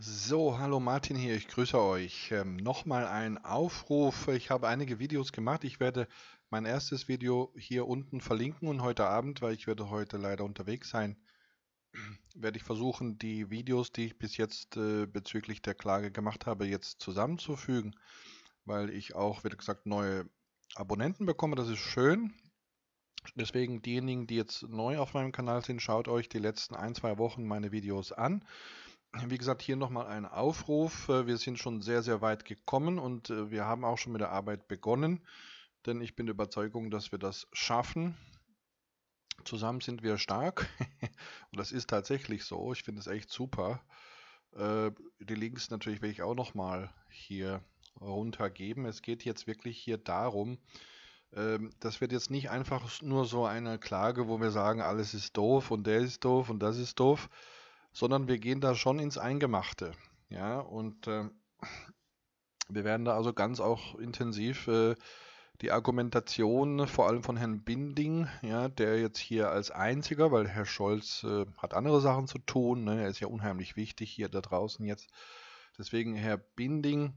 So, hallo Martin hier, ich grüße euch. Ähm, Nochmal ein Aufruf. Ich habe einige Videos gemacht. Ich werde mein erstes Video hier unten verlinken und heute Abend, weil ich werde heute leider unterwegs sein, werde ich versuchen, die Videos, die ich bis jetzt äh, bezüglich der Klage gemacht habe, jetzt zusammenzufügen, weil ich auch, wie gesagt, neue Abonnenten bekomme. Das ist schön. Deswegen diejenigen, die jetzt neu auf meinem Kanal sind, schaut euch die letzten ein, zwei Wochen meine Videos an. Wie gesagt, hier nochmal ein Aufruf. Äh, wir sind schon sehr, sehr weit gekommen und äh, wir haben auch schon mit der Arbeit begonnen, denn ich bin der Überzeugung, dass wir das schaffen. Zusammen sind wir stark und das ist tatsächlich so. Ich finde es echt super. Äh, die Links natürlich werde ich auch nochmal hier runtergeben. Es geht jetzt wirklich hier darum, ähm, das wird jetzt nicht einfach nur so eine Klage, wo wir sagen, alles ist doof und der ist doof und das ist doof, sondern wir gehen da schon ins Eingemachte. Ja, und äh, wir werden da also ganz auch intensiv äh, die Argumentation vor allem von Herrn Binding, ja, der jetzt hier als einziger, weil Herr Scholz äh, hat andere Sachen zu tun, ne, er ist ja unheimlich wichtig hier da draußen jetzt. Deswegen Herr Binding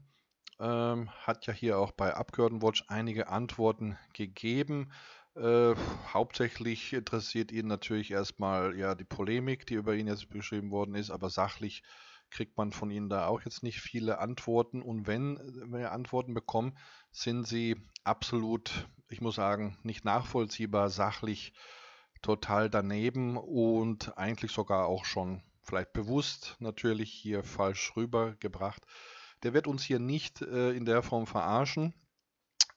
ähm, hat ja hier auch bei Abgeordnetenwatch einige Antworten gegeben äh, hauptsächlich interessiert ihn natürlich erstmal ja die Polemik, die über ihn jetzt beschrieben worden ist, aber sachlich kriegt man von ihnen da auch jetzt nicht viele Antworten. Und äh, wenn wir Antworten bekommen, sind sie absolut, ich muss sagen, nicht nachvollziehbar, sachlich total daneben und eigentlich sogar auch schon vielleicht bewusst natürlich hier falsch rübergebracht. Der wird uns hier nicht äh, in der Form verarschen.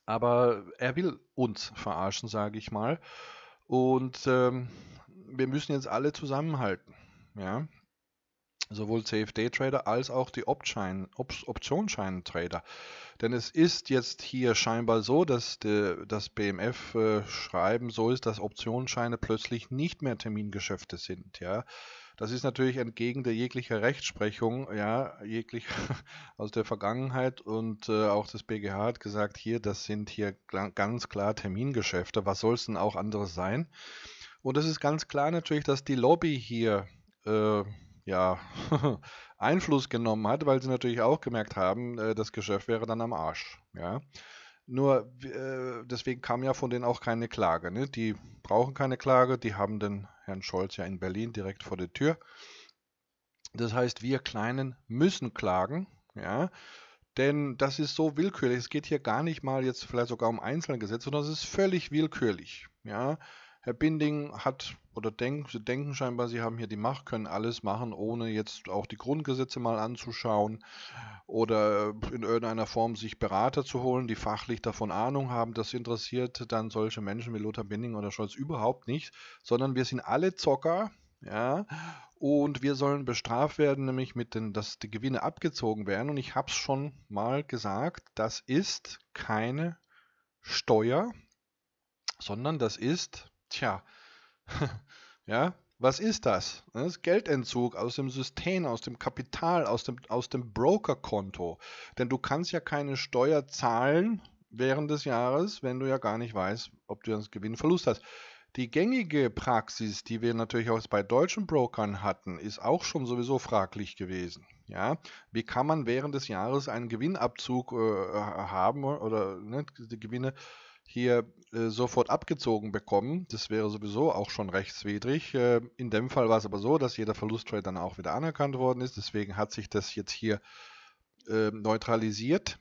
Aber er will uns verarschen, sage ich mal. Und ähm, wir müssen jetzt alle zusammenhalten. Ja, sowohl CFD-Trader als auch die Option, trader Denn es ist jetzt hier scheinbar so, dass das BMF-Schreiben äh, so ist, dass Optionsscheine plötzlich nicht mehr Termingeschäfte sind. Ja. Das ist natürlich entgegen der jeglicher Rechtsprechung, ja, jeglich aus der Vergangenheit und äh, auch das BGH hat gesagt, hier, das sind hier ganz klar Termingeschäfte, was soll es denn auch anderes sein? Und es ist ganz klar natürlich, dass die Lobby hier äh, ja, Einfluss genommen hat, weil sie natürlich auch gemerkt haben, äh, das Geschäft wäre dann am Arsch. Ja? Nur äh, deswegen kam ja von denen auch keine Klage. Ne? Die brauchen keine Klage, die haben den Herrn Scholz ja in Berlin direkt vor der Tür. Das heißt, wir Kleinen müssen klagen, ja, denn das ist so willkürlich. Es geht hier gar nicht mal jetzt vielleicht sogar um einzelne Gesetze, sondern es ist völlig willkürlich, ja. Herr Binding hat oder denkt, sie denken scheinbar, sie haben hier die Macht, können alles machen, ohne jetzt auch die Grundgesetze mal anzuschauen oder in irgendeiner Form sich Berater zu holen, die fachlich davon Ahnung haben. Das interessiert dann solche Menschen wie Lothar Binding oder Scholz überhaupt nicht, sondern wir sind alle Zocker. Ja, und wir sollen bestraft werden, nämlich mit den, dass die Gewinne abgezogen werden. Und ich habe es schon mal gesagt, das ist keine Steuer, sondern das ist Tja, ja, was ist das? Ne, das ist Geldentzug aus dem System, aus dem Kapital, aus dem, aus dem Brokerkonto. Denn du kannst ja keine Steuer zahlen während des Jahres, wenn du ja gar nicht weißt, ob du einen Gewinnverlust hast. Die gängige Praxis, die wir natürlich auch bei deutschen Brokern hatten, ist auch schon sowieso fraglich gewesen. Ja, wie kann man während des Jahres einen Gewinnabzug äh, haben oder ne, Gewinne hier äh, sofort abgezogen bekommen. Das wäre sowieso auch schon rechtswidrig. Äh, in dem Fall war es aber so, dass jeder Verlusttrade dann auch wieder anerkannt worden ist. Deswegen hat sich das jetzt hier äh, neutralisiert.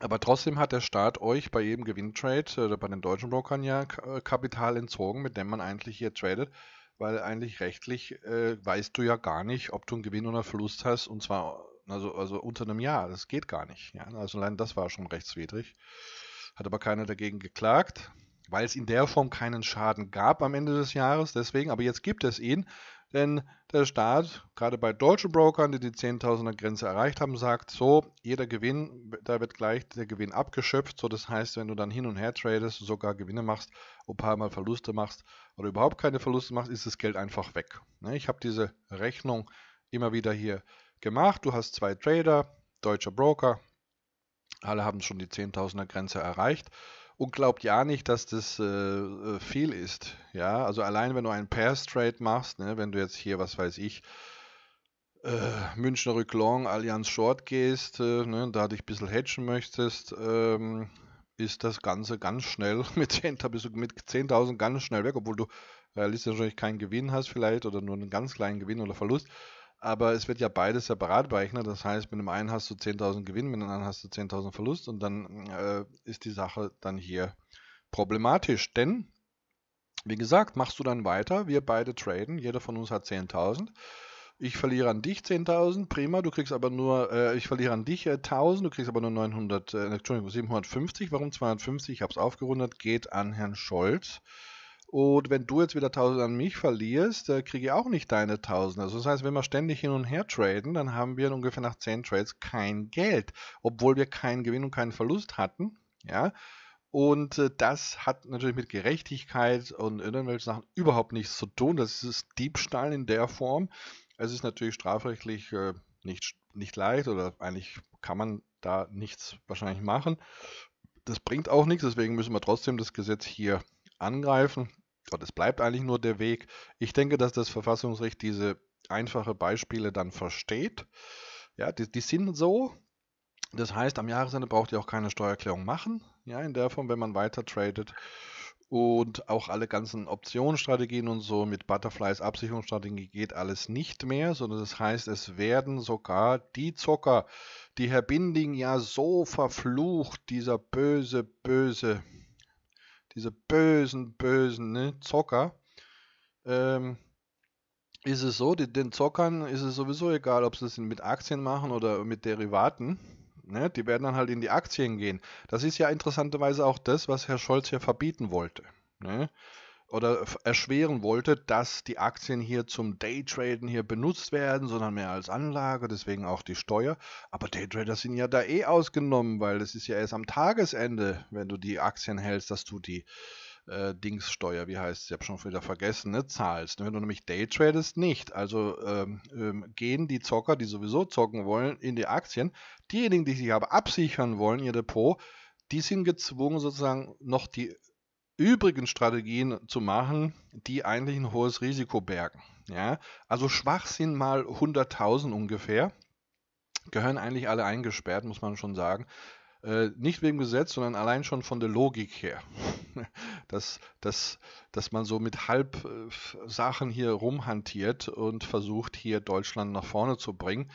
Aber trotzdem hat der Staat euch bei jedem Gewinntrade äh, oder bei den deutschen Brokern ja äh, Kapital entzogen, mit dem man eigentlich hier tradet, weil eigentlich rechtlich äh, weißt du ja gar nicht, ob du einen Gewinn oder Verlust hast und zwar also, also unter einem Jahr. Das geht gar nicht. Ja? Also allein das war schon rechtswidrig. Hat aber keiner dagegen geklagt, weil es in der Form keinen Schaden gab am Ende des Jahres. Deswegen, aber jetzt gibt es ihn, denn der Staat, gerade bei deutschen Brokern, die die 10.000er Grenze erreicht haben, sagt so, jeder Gewinn, da wird gleich der Gewinn abgeschöpft. So, das heißt, wenn du dann hin und her tradest, sogar Gewinne machst, ein paar Mal Verluste machst oder überhaupt keine Verluste machst, ist das Geld einfach weg. Ne, ich habe diese Rechnung immer wieder hier gemacht. Du hast zwei Trader, deutscher Broker, alle haben schon die 10.000er Grenze erreicht und glaubt ja nicht, dass das äh, äh, viel ist. Ja, also allein wenn du einen Pair Trade machst, ne, wenn du jetzt hier, was weiß ich, äh, Münchner Rücklong, Allianz Short gehst, äh, ne, da dich ein bisschen hedgen möchtest, ähm, ist das Ganze ganz schnell mit 10.000 bist du mit 10.000 ganz schnell weg, obwohl du realistisch natürlich keinen Gewinn hast vielleicht oder nur einen ganz kleinen Gewinn oder Verlust. Aber es wird ja beides separat berechnet. Das heißt, mit dem einen hast du 10.000 Gewinn, mit dem anderen hast du 10.000 Verlust und dann äh, ist die Sache dann hier problematisch. Denn, wie gesagt, machst du dann weiter, wir beide traden, jeder von uns hat 10.000. Ich verliere an dich 10.000, prima, du kriegst aber nur, äh, ich verliere an dich äh, 1.000, du kriegst aber nur 900, äh, Entschuldigung, 750, warum 250, ich habe es aufgerundet, geht an Herrn Scholz. Und wenn du jetzt wieder 1000 an mich verlierst, äh, kriege ich auch nicht deine 1000. Also das heißt, wenn wir ständig hin und her traden, dann haben wir ungefähr nach 10 Trades kein Geld, obwohl wir keinen Gewinn und keinen Verlust hatten. Ja. Und äh, das hat natürlich mit Gerechtigkeit und irgendwelchen Sachen überhaupt nichts zu tun. Das ist Diebstahl in der Form. Es ist natürlich strafrechtlich äh, nicht, nicht leicht oder eigentlich kann man da nichts wahrscheinlich machen. Das bringt auch nichts, deswegen müssen wir trotzdem das Gesetz hier angreifen und es bleibt eigentlich nur der Weg. Ich denke, dass das Verfassungsrecht diese einfache Beispiele dann versteht. Ja, die, die sind so. Das heißt, am Jahresende braucht ihr auch keine Steuererklärung machen. Ja, in der Form, wenn man weiter tradet. Und auch alle ganzen Optionsstrategien und so mit Butterflies, Absicherungsstrategien geht alles nicht mehr, sondern das heißt, es werden sogar die Zocker, die Herr Binding ja so verflucht, dieser böse, böse diese bösen, bösen ne, Zocker, ähm, ist es so, die, den Zockern ist es sowieso egal, ob sie es mit Aktien machen oder mit Derivaten. Ne? Die werden dann halt in die Aktien gehen. Das ist ja interessanterweise auch das, was Herr Scholz hier verbieten wollte. Ne? oder erschweren wollte, dass die Aktien hier zum Daytraden hier benutzt werden, sondern mehr als Anlage, deswegen auch die Steuer. Aber Daytrader sind ja da eh ausgenommen, weil es ist ja erst am Tagesende, wenn du die Aktien hältst, dass du die äh, Dingssteuer, wie heißt es, ich habe schon wieder vergessen, ne, zahlst. Wenn du nämlich Daytradest, nicht. Also ähm, ähm, gehen die Zocker, die sowieso zocken wollen, in die Aktien. Diejenigen, die sich aber absichern wollen, ihr Depot, die sind gezwungen, sozusagen noch die übrigen Strategien zu machen, die eigentlich ein hohes Risiko bergen. Ja? Also Schwachsinn mal 100.000 ungefähr. Gehören eigentlich alle eingesperrt, muss man schon sagen. Äh, nicht wegen Gesetz, sondern allein schon von der Logik her. dass, dass, dass man so mit Halbsachen äh, hier rumhantiert und versucht, hier Deutschland nach vorne zu bringen.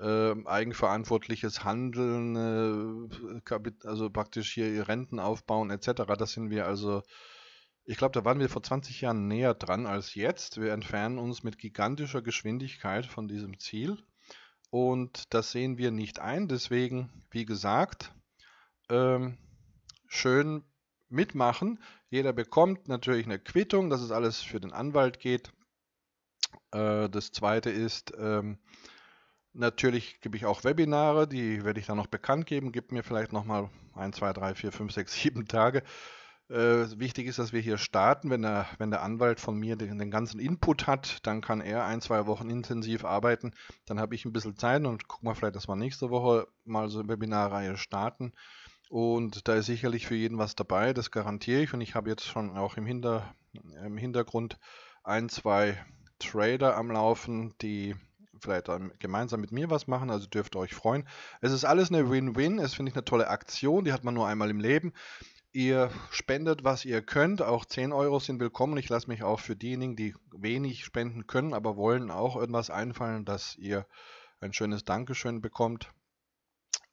Ähm, eigenverantwortliches Handeln, äh, also praktisch hier Renten aufbauen etc. Das sind wir also, ich glaube, da waren wir vor 20 Jahren näher dran als jetzt. Wir entfernen uns mit gigantischer Geschwindigkeit von diesem Ziel. Und das sehen wir nicht ein. Deswegen, wie gesagt, ähm, schön mitmachen. Jeder bekommt natürlich eine Quittung, dass es alles für den Anwalt geht. Äh, das zweite ist, ähm, natürlich gebe ich auch Webinare, die werde ich dann noch bekannt geben. Gib mir vielleicht nochmal 1, 2, 3, 4, 5, 6, 7 Tage. Äh, wichtig ist, dass wir hier starten. Wenn der, wenn der Anwalt von mir den, den, ganzen Input hat, dann kann er ein, zwei Wochen intensiv arbeiten. Dann habe ich ein bisschen Zeit und gucken wir vielleicht, dass wir nächste Woche mal so eine Webinarreihe starten. Und da ist sicherlich für jeden was dabei, das garantiere ich. Und ich habe jetzt schon auch im, Hinter, im Hintergrund ein, zwei Trader am Laufen, die vielleicht gemeinsam mit mir was machen, also dürft ihr euch freuen. Es ist alles eine Win-Win, es finde ich eine tolle Aktion, die hat man nur einmal im Leben. Ihr spendet, was ihr könnt, auch 10 Euro sind willkommen. Ich lasse mich auch für diejenigen, die wenig spenden können, aber wollen auch irgendwas einfallen, dass ihr ein schönes Dankeschön bekommt.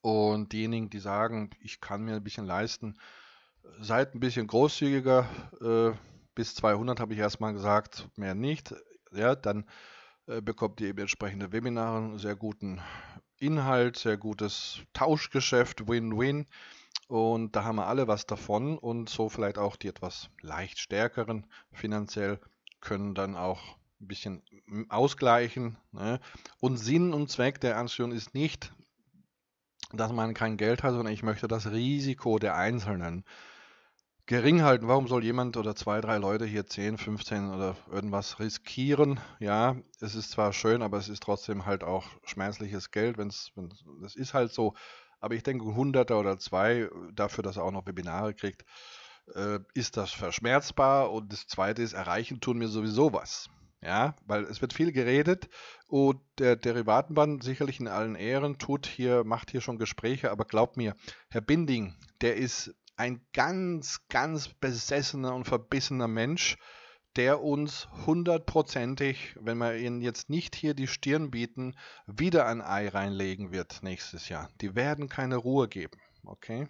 Und diejenigen, die sagen, ich kann mir ein bisschen leisten, seid ein bisschen großzügiger. Äh, bis 200 habe ich erstmal gesagt, mehr nicht. Ja, dann äh, bekommt ihr eben entsprechende Webinare, sehr guten Inhalt, sehr gutes Tauschgeschäft, Win-Win. Und da haben wir alle was davon und so vielleicht auch die etwas leicht stärkeren finanziell können dann auch ein bisschen hm, ausgleichen. Ne? Und Sinn und Zweck der Anstellung ist nicht, dass man kein Geld hat, sondern ich möchte das Risiko der Einzelnen gering halten. Warum soll jemand oder zwei, drei Leute hier 10, 15 oder irgendwas riskieren? Ja, es ist zwar schön, aber es ist trotzdem halt auch schmerzliches Geld, wenn es, das ist halt so. Aber ich denke, ein Hunderter oder zwei, dafür, dass er auch noch Webinare kriegt, äh, ist das verschmerzbar. Und das Zweite ist, erreichen tun mir sowieso was. Ja, weil es wird viel geredet und der Derivatenband sicherlich in allen Ehren tut hier, macht hier schon Gespräche, aber glaubt mir, Herr Binding, der ist ein ganz, ganz besessener und verbissener Mensch, der uns hundertprozentig, wenn wir ihnen jetzt nicht hier die Stirn bieten, wieder ein Ei reinlegen wird nächstes Jahr. Die werden keine Ruhe geben, okay?